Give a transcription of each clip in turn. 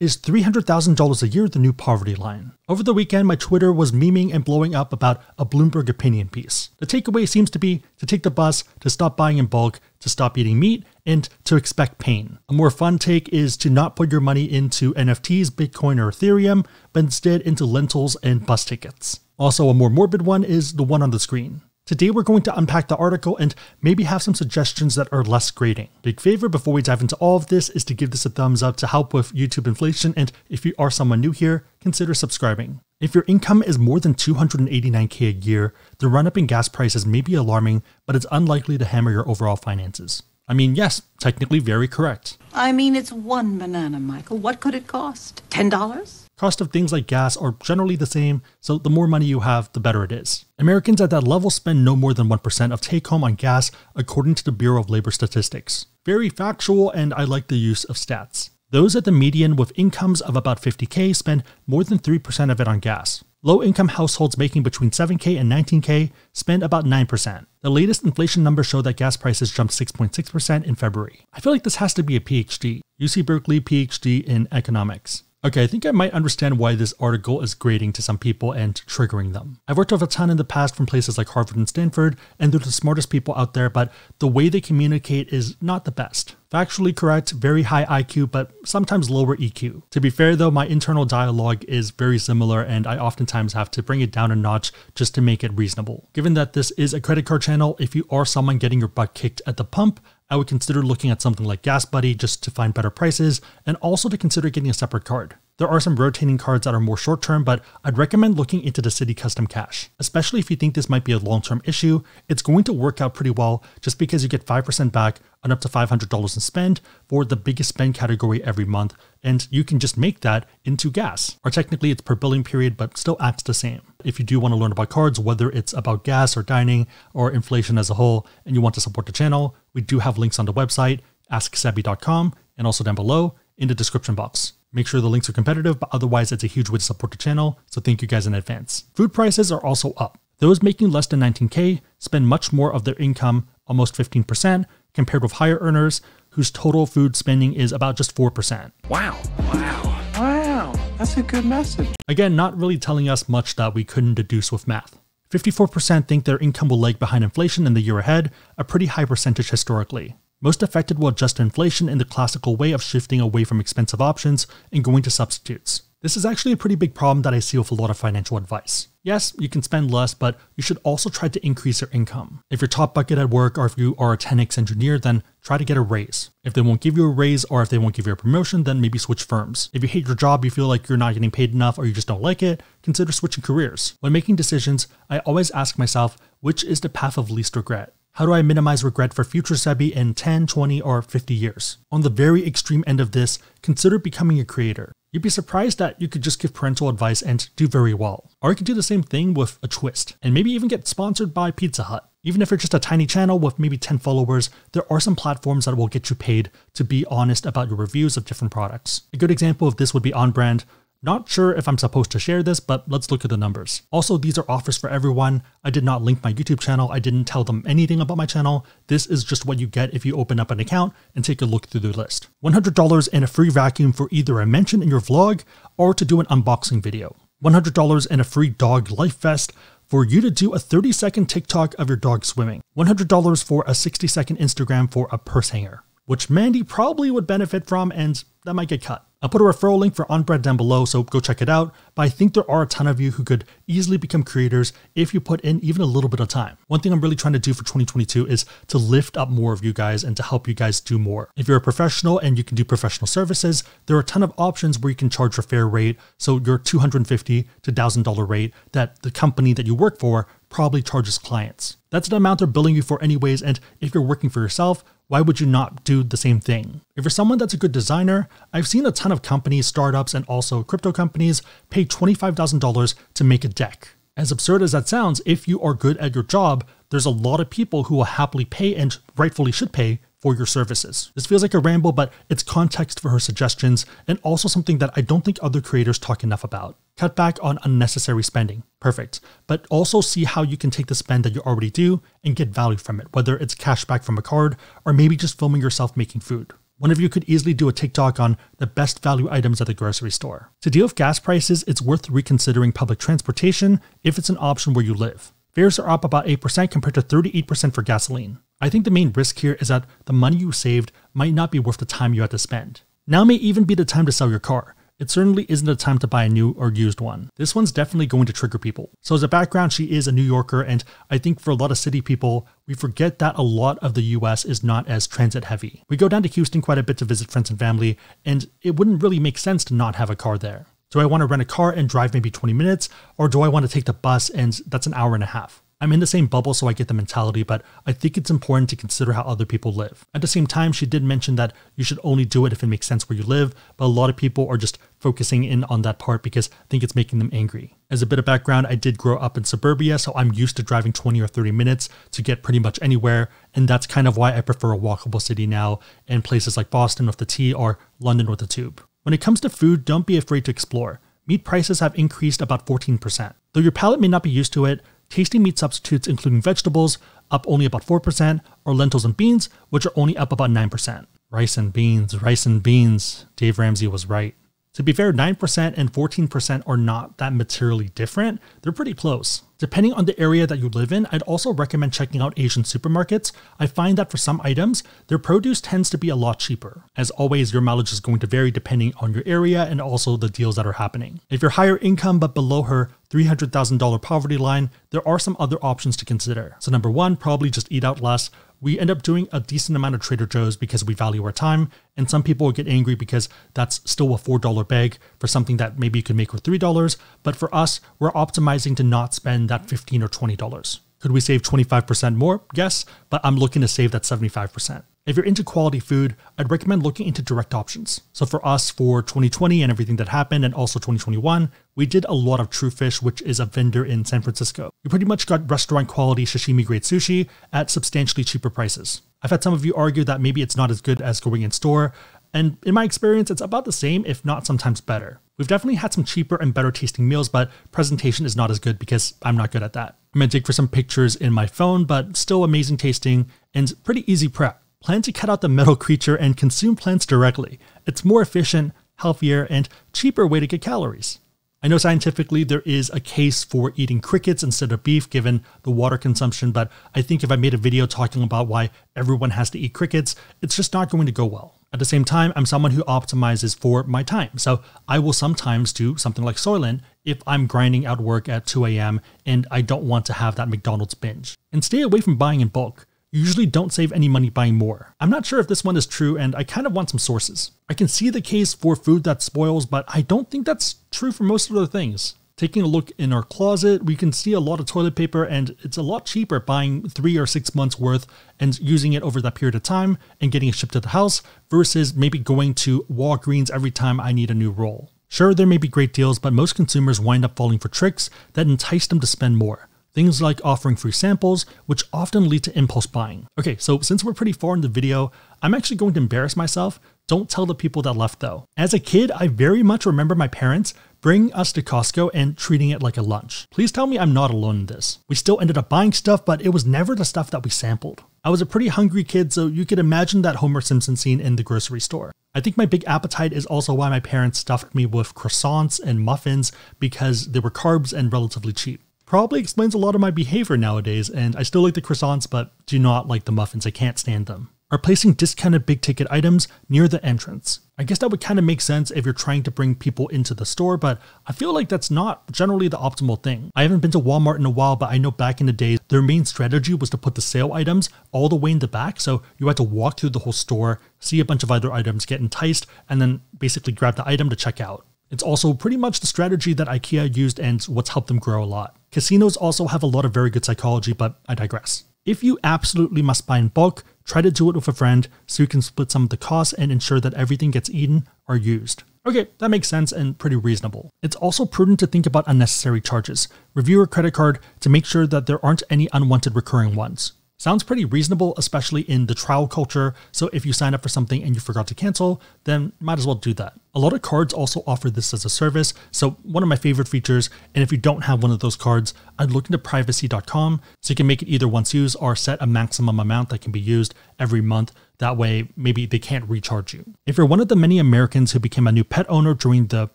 is $300,000 a year the new poverty line? Over the weekend, my Twitter was memeing and blowing up about a Bloomberg opinion piece. The takeaway seems to be to take the bus, to stop buying in bulk, to stop eating meat, and to expect pain. A more fun take is to not put your money into NFTs, Bitcoin, or Ethereum, but instead into lentils and bus tickets. Also, a more morbid one is the one on the screen. Today, we're going to unpack the article and maybe have some suggestions that are less grating. Big favor before we dive into all of this is to give this a thumbs up to help with YouTube inflation, and if you are someone new here, consider subscribing. If your income is more than 289k a year, the run up in gas prices may be alarming, but it's unlikely to hammer your overall finances. I mean, yes, technically very correct. I mean, it's one banana, Michael. What could it cost? $10? Cost of things like gas are generally the same, so the more money you have, the better it is. Americans at that level spend no more than 1% of take home on gas, according to the Bureau of Labor Statistics. Very factual, and I like the use of stats. Those at the median with incomes of about 50K spend more than 3% of it on gas. Low income households making between 7K and 19K spend about 9%. The latest inflation numbers show that gas prices jumped 6.6% in February. I feel like this has to be a PhD, UC Berkeley PhD in economics. Okay, I think I might understand why this article is grating to some people and triggering them. I've worked with a ton in the past from places like Harvard and Stanford, and they're the smartest people out there, but the way they communicate is not the best. Factually correct, very high IQ, but sometimes lower EQ. To be fair though, my internal dialogue is very similar and I oftentimes have to bring it down a notch just to make it reasonable. Given that this is a credit card channel, if you are someone getting your butt kicked at the pump, I would consider looking at something like Gas Buddy just to find better prices and also to consider getting a separate card. There are some rotating cards that are more short term, but I'd recommend looking into the city custom cash. Especially if you think this might be a long term issue, it's going to work out pretty well just because you get 5% back on up to $500 in spend for the biggest spend category every month, and you can just make that into gas. Or technically, it's per billing period, but still acts the same. If you do want to learn about cards, whether it's about gas or dining or inflation as a whole, and you want to support the channel, we do have links on the website, asksebby.com, and also down below in the description box. Make sure the links are competitive, but otherwise it's a huge way to support the channel, so thank you guys in advance. Food prices are also up. Those making less than 19K spend much more of their income, almost 15%, compared with higher earners whose total food spending is about just 4%. Wow. Wow. Wow. That's a good message. Again, not really telling us much that we couldn't deduce with math. 54% think their income will lag behind inflation in the year ahead, a pretty high percentage historically. Most affected will adjust to inflation in the classical way of shifting away from expensive options and going to substitutes. This is actually a pretty big problem that I see with a lot of financial advice. Yes, you can spend less, but you should also try to increase your income. If you're top bucket at work or if you are a 10x engineer, then try to get a raise. If they won't give you a raise or if they won't give you a promotion, then maybe switch firms. If you hate your job, you feel like you're not getting paid enough, or you just don't like it, consider switching careers. When making decisions, I always ask myself, which is the path of least regret? How do I minimize regret for future Sebi in 10, 20, or 50 years? On the very extreme end of this, consider becoming a creator. You'd be surprised that you could just give parental advice and do very well. Or you could do the same thing with a twist, and maybe even get sponsored by Pizza Hut. Even if you're just a tiny channel with maybe 10 followers, there are some platforms that will get you paid to be honest about your reviews of different products. A good example of this would be OnBrand, not sure if I'm supposed to share this, but let's look at the numbers. Also, these are offers for everyone. I did not link my YouTube channel. I didn't tell them anything about my channel. This is just what you get if you open up an account and take a look through the list. $100 and a free vacuum for either a mention in your vlog or to do an unboxing video. $100 and a free dog life vest for you to do a 30 second TikTok of your dog swimming. $100 for a 60 second Instagram for a purse hanger, which Mandy probably would benefit from and that might get cut. I'll put a referral link for OnBread down below, so go check it out. But I think there are a ton of you who could easily become creators if you put in even a little bit of time. One thing I'm really trying to do for 2022 is to lift up more of you guys and to help you guys do more. If you're a professional and you can do professional services, there are a ton of options where you can charge a fair rate. So your $250 to $1,000 rate that the company that you work for probably charges clients. That's an amount they're billing you for anyways. And if you're working for yourself, why would you not do the same thing? If you're someone that's a good designer, I've seen a ton of companies, startups, and also crypto companies pay $25,000 to make a deck. As absurd as that sounds, if you are good at your job, there's a lot of people who will happily pay and rightfully should pay for your services. This feels like a ramble, but it's context for her suggestions and also something that I don't think other creators talk enough about. Cut back on unnecessary spending. Perfect. But also see how you can take the spend that you already do and get value from it, whether it's cash back from a card or maybe just filming yourself making food. One of you could easily do a TikTok on the best value items at the grocery store. To deal with gas prices, it's worth reconsidering public transportation if it's an option where you live. Fares are up about 8% compared to 38% for gasoline. I think the main risk here is that the money you saved might not be worth the time you had to spend. Now may even be the time to sell your car. It certainly isn't a time to buy a new or used one. This one's definitely going to trigger people. So, as a background, she is a New Yorker, and I think for a lot of city people, we forget that a lot of the US is not as transit heavy. We go down to Houston quite a bit to visit friends and family, and it wouldn't really make sense to not have a car there. Do I want to rent a car and drive maybe 20 minutes, or do I want to take the bus and that's an hour and a half? I'm in the same bubble, so I get the mentality, but I think it's important to consider how other people live. At the same time, she did mention that you should only do it if it makes sense where you live, but a lot of people are just focusing in on that part because I think it's making them angry. As a bit of background, I did grow up in suburbia, so I'm used to driving 20 or 30 minutes to get pretty much anywhere, and that's kind of why I prefer a walkable city now and places like Boston with the T or London with the Tube. When it comes to food, don't be afraid to explore. Meat prices have increased about 14%. Though your palate may not be used to it, tasty meat substitutes, including vegetables, up only about 4%, or lentils and beans, which are only up about 9%. Rice and beans, rice and beans. Dave Ramsey was right. To be fair, 9% and 14% are not that materially different. They're pretty close. Depending on the area that you live in, I'd also recommend checking out Asian supermarkets. I find that for some items, their produce tends to be a lot cheaper. As always, your mileage is going to vary depending on your area and also the deals that are happening. If you're higher income but below her $300,000 poverty line, there are some other options to consider. So, number one, probably just eat out less we end up doing a decent amount of Trader Joe's because we value our time. And some people get angry because that's still a $4 bag for something that maybe you could make for $3. But for us, we're optimizing to not spend that $15 or $20. Could we save 25% more? Yes, but I'm looking to save that 75%. If you're into quality food, I'd recommend looking into direct options. So for us, for 2020 and everything that happened, and also 2021, we did a lot of True Fish, which is a vendor in San Francisco. You pretty much got restaurant quality sashimi grade sushi at substantially cheaper prices. I've had some of you argue that maybe it's not as good as going in store, and in my experience, it's about the same, if not sometimes better. We've definitely had some cheaper and better tasting meals, but presentation is not as good because I'm not good at that. I'm gonna dig for some pictures in my phone, but still amazing tasting and pretty easy prep plan to cut out the metal creature and consume plants directly. It's more efficient, healthier, and cheaper way to get calories. I know scientifically there is a case for eating crickets instead of beef given the water consumption, but I think if I made a video talking about why everyone has to eat crickets, it's just not going to go well. At the same time, I'm someone who optimizes for my time, so I will sometimes do something like Soylent if I'm grinding out work at 2 a.m. and I don't want to have that McDonald's binge. And stay away from buying in bulk you usually don't save any money buying more. I'm not sure if this one is true, and I kind of want some sources. I can see the case for food that spoils, but I don't think that's true for most other things. Taking a look in our closet, we can see a lot of toilet paper, and it's a lot cheaper buying three or six months worth and using it over that period of time and getting it shipped to the house versus maybe going to Walgreens every time I need a new roll. Sure, there may be great deals, but most consumers wind up falling for tricks that entice them to spend more. Things like offering free samples, which often lead to impulse buying. Okay, so since we're pretty far in the video, I'm actually going to embarrass myself. Don't tell the people that left though. As a kid, I very much remember my parents bringing us to Costco and treating it like a lunch. Please tell me I'm not alone in this. We still ended up buying stuff, but it was never the stuff that we sampled. I was a pretty hungry kid, so you could imagine that Homer Simpson scene in the grocery store. I think my big appetite is also why my parents stuffed me with croissants and muffins because they were carbs and relatively cheap probably explains a lot of my behavior nowadays, and I still like the croissants, but do not like the muffins. I can't stand them. Are placing discounted big ticket items near the entrance. I guess that would kind of make sense if you're trying to bring people into the store, but I feel like that's not generally the optimal thing. I haven't been to Walmart in a while, but I know back in the day, their main strategy was to put the sale items all the way in the back. So you had to walk through the whole store, see a bunch of other items, get enticed, and then basically grab the item to check out. It's also pretty much the strategy that IKEA used and what's helped them grow a lot. Casinos also have a lot of very good psychology, but I digress. If you absolutely must buy in bulk, try to do it with a friend so you can split some of the costs and ensure that everything gets eaten or used. Okay, that makes sense and pretty reasonable. It's also prudent to think about unnecessary charges. Review your credit card to make sure that there aren't any unwanted recurring ones. Sounds pretty reasonable, especially in the trial culture, so if you sign up for something and you forgot to cancel, then might as well do that. A lot of cards also offer this as a service, so one of my favorite features, and if you don't have one of those cards, I'd look into privacy.com so you can make it either once used or set a maximum amount that can be used every month. That way, maybe they can't recharge you. If you're one of the many Americans who became a new pet owner during the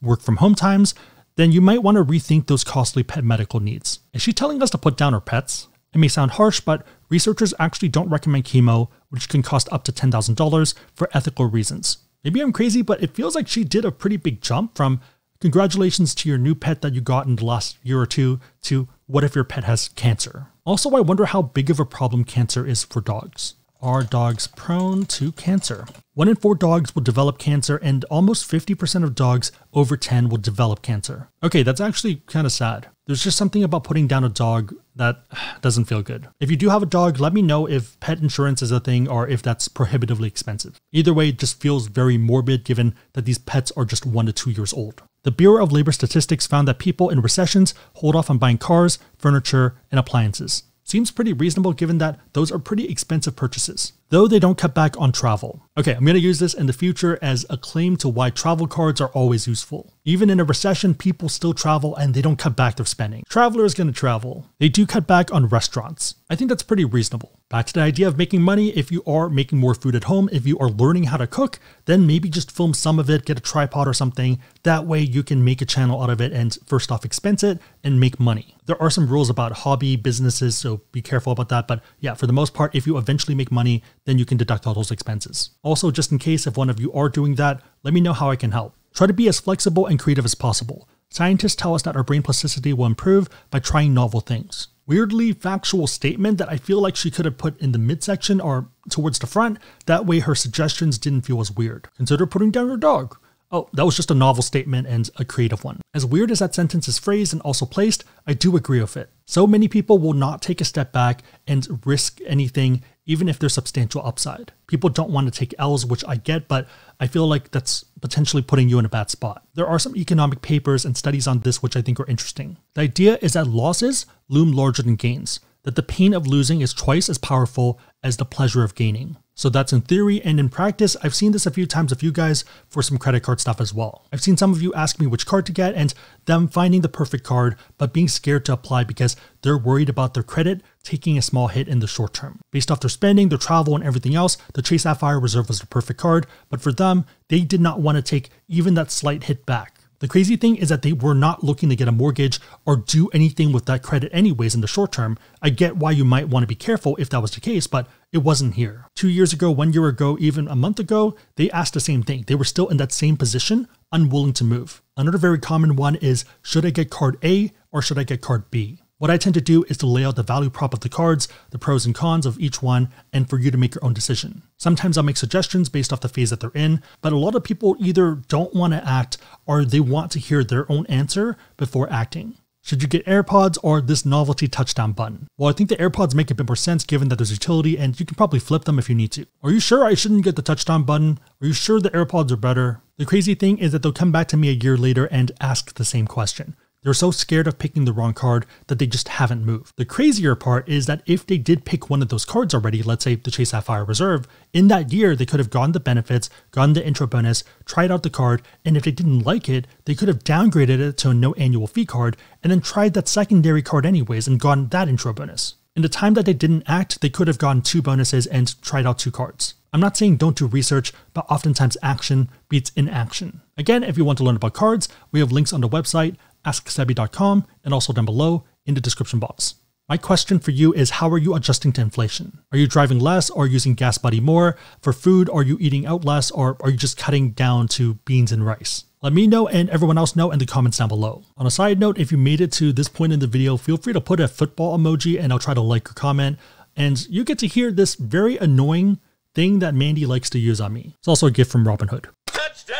work from home times, then you might want to rethink those costly pet medical needs. Is she telling us to put down our pets? It may sound harsh, but researchers actually don't recommend chemo, which can cost up to $10,000 for ethical reasons. Maybe I'm crazy, but it feels like she did a pretty big jump from congratulations to your new pet that you got in the last year or two to what if your pet has cancer? Also, I wonder how big of a problem cancer is for dogs. Are dogs prone to cancer? One in four dogs will develop cancer, and almost 50% of dogs over 10 will develop cancer. Okay, that's actually kind of sad. There's just something about putting down a dog that doesn't feel good. If you do have a dog, let me know if pet insurance is a thing or if that's prohibitively expensive. Either way, it just feels very morbid given that these pets are just one to two years old. The Bureau of Labor Statistics found that people in recessions hold off on buying cars, furniture, and appliances seems pretty reasonable given that those are pretty expensive purchases, though they don't cut back on travel. Okay, I'm gonna use this in the future as a claim to why travel cards are always useful. Even in a recession, people still travel and they don't cut back their spending. Traveler is gonna travel. They do cut back on restaurants. I think that's pretty reasonable. Back to the idea of making money, if you are making more food at home, if you are learning how to cook, then maybe just film some of it, get a tripod or something. That way you can make a channel out of it and first off expense it and make money. There are some rules about hobby businesses, so be careful about that. But yeah, for the most part, if you eventually make money, then you can deduct all those expenses. Also, just in case if one of you are doing that, let me know how I can help. Try to be as flexible and creative as possible. Scientists tell us that our brain plasticity will improve by trying novel things weirdly factual statement that I feel like she could have put in the midsection or towards the front. That way her suggestions didn't feel as weird. Consider putting down your dog. Oh, that was just a novel statement and a creative one. As weird as that sentence is phrased and also placed, I do agree with it. So many people will not take a step back and risk anything, even if there's substantial upside. People don't want to take L's, which I get, but I feel like that's potentially putting you in a bad spot. There are some economic papers and studies on this which I think are interesting. The idea is that losses loom larger than gains, that the pain of losing is twice as powerful as the pleasure of gaining. So that's in theory, and in practice, I've seen this a few times with you guys for some credit card stuff as well. I've seen some of you ask me which card to get and them finding the perfect card, but being scared to apply because they're worried about their credit taking a small hit in the short term. Based off their spending, their travel, and everything else, the Chase Sapphire Reserve was the perfect card, but for them, they did not want to take even that slight hit back. The crazy thing is that they were not looking to get a mortgage or do anything with that credit, anyways, in the short term. I get why you might want to be careful if that was the case, but it wasn't here. Two years ago, one year ago, even a month ago, they asked the same thing. They were still in that same position, unwilling to move. Another very common one is should I get card A or should I get card B? What I tend to do is to lay out the value prop of the cards, the pros and cons of each one, and for you to make your own decision. Sometimes I'll make suggestions based off the phase that they're in, but a lot of people either don't want to act or they want to hear their own answer before acting. Should you get AirPods or this novelty touchdown button? Well, I think the AirPods make a bit more sense given that there's utility and you can probably flip them if you need to. Are you sure I shouldn't get the touchdown button? Are you sure the AirPods are better? The crazy thing is that they'll come back to me a year later and ask the same question. They're so scared of picking the wrong card that they just haven't moved. The crazier part is that if they did pick one of those cards already, let's say the Chase Sapphire Reserve, in that year they could have gotten the benefits, gotten the intro bonus, tried out the card, and if they didn't like it, they could have downgraded it to a no annual fee card and then tried that secondary card anyways and gotten that intro bonus. In the time that they didn't act, they could have gotten two bonuses and tried out two cards. I'm not saying don't do research, but oftentimes action beats inaction. Again, if you want to learn about cards, we have links on the website. AskSebby.com, and also down below in the description box. My question for you is how are you adjusting to inflation? Are you driving less or using gas buddy more? For food, are you eating out less or are you just cutting down to beans and rice? Let me know and everyone else know in the comments down below. On a side note, if you made it to this point in the video, feel free to put a football emoji and I'll try to like or comment. And you get to hear this very annoying thing that Mandy likes to use on me. It's also a gift from Robin Hood. Touchdown!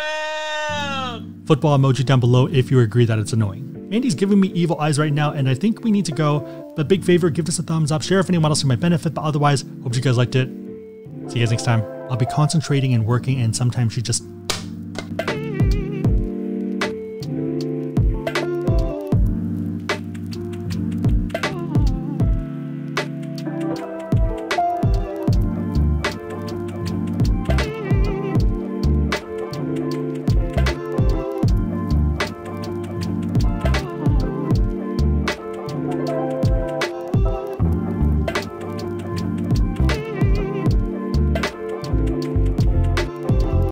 football emoji down below if you agree that it's annoying. Mandy's giving me evil eyes right now, and I think we need to go. But big favor, give us a thumbs up, share if anyone else who might benefit, but otherwise, hope you guys liked it. See you guys next time. I'll be concentrating and working, and sometimes you just